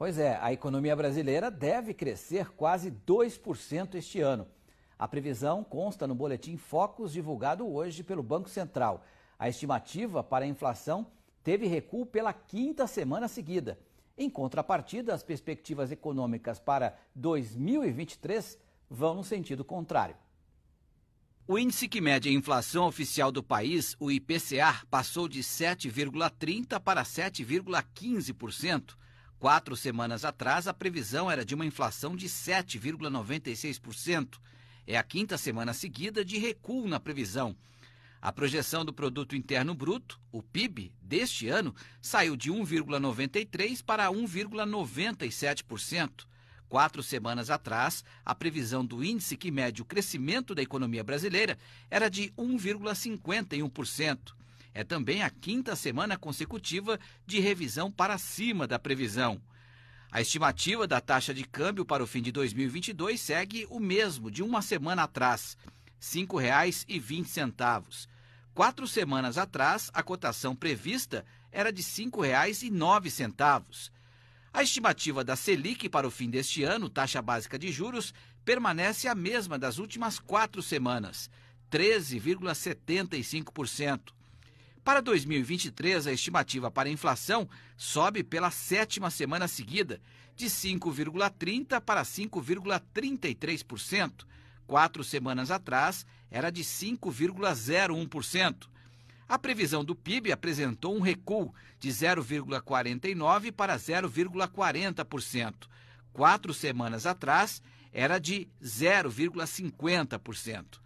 Pois é, a economia brasileira deve crescer quase 2% este ano. A previsão consta no boletim Focus divulgado hoje pelo Banco Central. A estimativa para a inflação teve recuo pela quinta semana seguida. Em contrapartida, as perspectivas econômicas para 2023 vão no sentido contrário. O índice que mede a inflação oficial do país, o IPCA, passou de 7,30% para 7,15%. Quatro semanas atrás, a previsão era de uma inflação de 7,96%. É a quinta semana seguida de recuo na previsão. A projeção do Produto Interno Bruto, o PIB, deste ano saiu de 1,93% para 1,97%. Quatro semanas atrás, a previsão do índice que mede o crescimento da economia brasileira era de 1,51%. É também a quinta semana consecutiva de revisão para cima da previsão. A estimativa da taxa de câmbio para o fim de 2022 segue o mesmo de uma semana atrás, R$ 5,20. Quatro semanas atrás, a cotação prevista era de R$ 5,09. A estimativa da Selic para o fim deste ano, taxa básica de juros, permanece a mesma das últimas quatro semanas, 13,75%. Para 2023, a estimativa para a inflação sobe pela sétima semana seguida, de 5,30% para 5,33%. Quatro semanas atrás, era de 5,01%. A previsão do PIB apresentou um recuo de 0,49% para 0,40%. Quatro semanas atrás, era de 0,50%.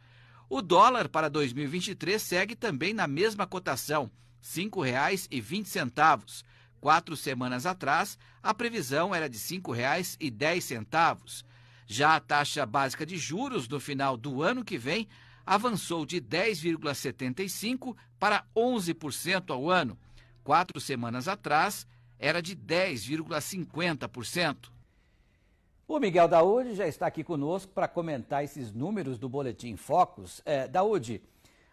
O dólar para 2023 segue também na mesma cotação, R$ 5,20. Quatro semanas atrás, a previsão era de R$ 5,10. Já a taxa básica de juros no final do ano que vem avançou de 10,75% para 11% ao ano. Quatro semanas atrás, era de 10,50%. O Miguel Daúde já está aqui conosco para comentar esses números do Boletim Focus. É, Daúde,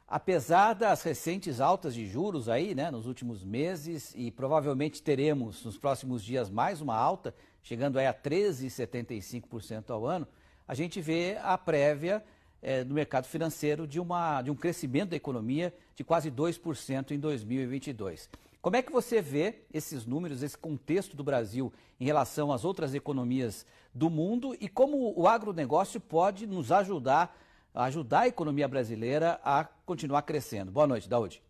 apesar das recentes altas de juros aí, né, nos últimos meses, e provavelmente teremos nos próximos dias mais uma alta, chegando aí a 13,75% ao ano, a gente vê a prévia é, no mercado financeiro de, uma, de um crescimento da economia de quase 2% em 2022. Como é que você vê esses números, esse contexto do Brasil em relação às outras economias do mundo e como o agronegócio pode nos ajudar, ajudar a economia brasileira a continuar crescendo? Boa noite, Daúde.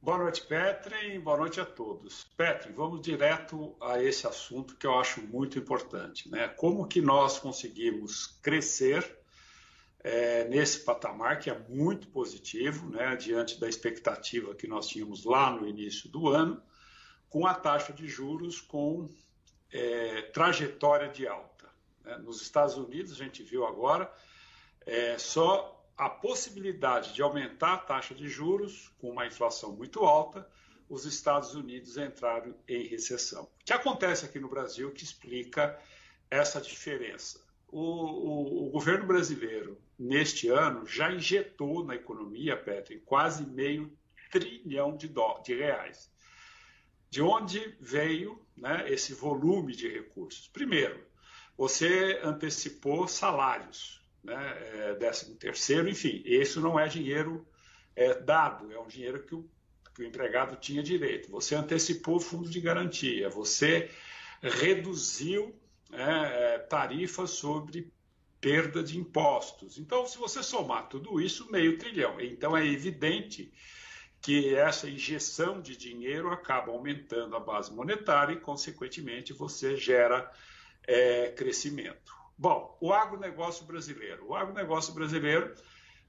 Boa noite, Petri, e boa noite a todos. Petri, vamos direto a esse assunto que eu acho muito importante, né? Como que nós conseguimos crescer é, nesse patamar que é muito positivo, né, diante da expectativa que nós tínhamos lá no início do ano, com a taxa de juros com é, trajetória de alta. Né? Nos Estados Unidos, a gente viu agora, é, só a possibilidade de aumentar a taxa de juros com uma inflação muito alta, os Estados Unidos entraram em recessão. O que acontece aqui no Brasil que explica essa diferença? O, o, o governo brasileiro neste ano, já injetou na economia, Petri, quase meio trilhão de, de reais. De onde veio né, esse volume de recursos? Primeiro, você antecipou salários, né, é, décimo terceiro, enfim, isso não é dinheiro é, dado, é um dinheiro que o, que o empregado tinha direito. Você antecipou fundo de garantia, você reduziu né, é, tarifas sobre perda de impostos. Então, se você somar tudo isso, meio trilhão. Então, é evidente que essa injeção de dinheiro acaba aumentando a base monetária e, consequentemente, você gera é, crescimento. Bom, o agronegócio brasileiro. O agronegócio brasileiro,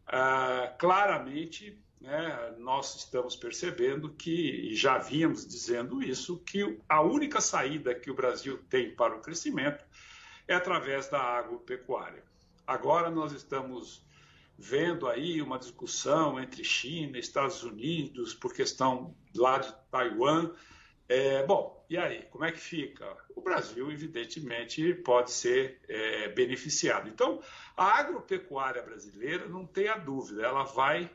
ah, claramente, né, nós estamos percebendo que, e já vínhamos dizendo isso, que a única saída que o Brasil tem para o crescimento é através da agropecuária. Agora nós estamos vendo aí uma discussão entre China e Estados Unidos por questão lá de Taiwan. É, bom, e aí, como é que fica? O Brasil, evidentemente, pode ser é, beneficiado. Então, a agropecuária brasileira, não tenha dúvida, ela vai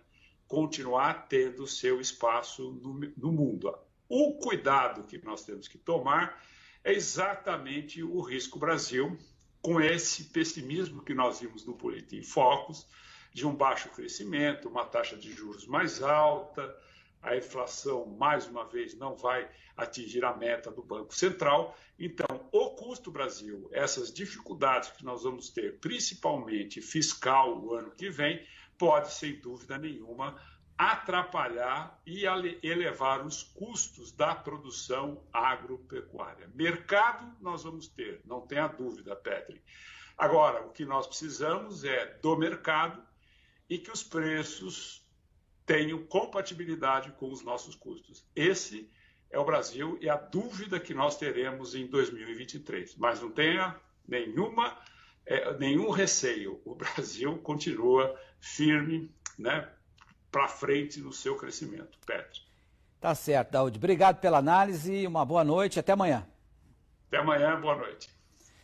continuar tendo seu espaço no, no mundo. O cuidado que nós temos que tomar é exatamente o risco Brasil, com esse pessimismo que nós vimos no Boletim Focus, de um baixo crescimento, uma taxa de juros mais alta, a inflação, mais uma vez, não vai atingir a meta do Banco Central. Então, o custo Brasil, essas dificuldades que nós vamos ter, principalmente fiscal, o ano que vem, pode, sem dúvida nenhuma, atrapalhar e elevar os custos da produção agropecuária. Mercado nós vamos ter, não tenha dúvida, Petri. Agora, o que nós precisamos é do mercado e que os preços tenham compatibilidade com os nossos custos. Esse é o Brasil e a dúvida que nós teremos em 2023. Mas não tenha nenhuma, é, nenhum receio. O Brasil continua firme, né, para frente no seu crescimento, Petro. Tá certo, Daúde. Obrigado pela análise, uma boa noite, até amanhã. Até amanhã, boa noite.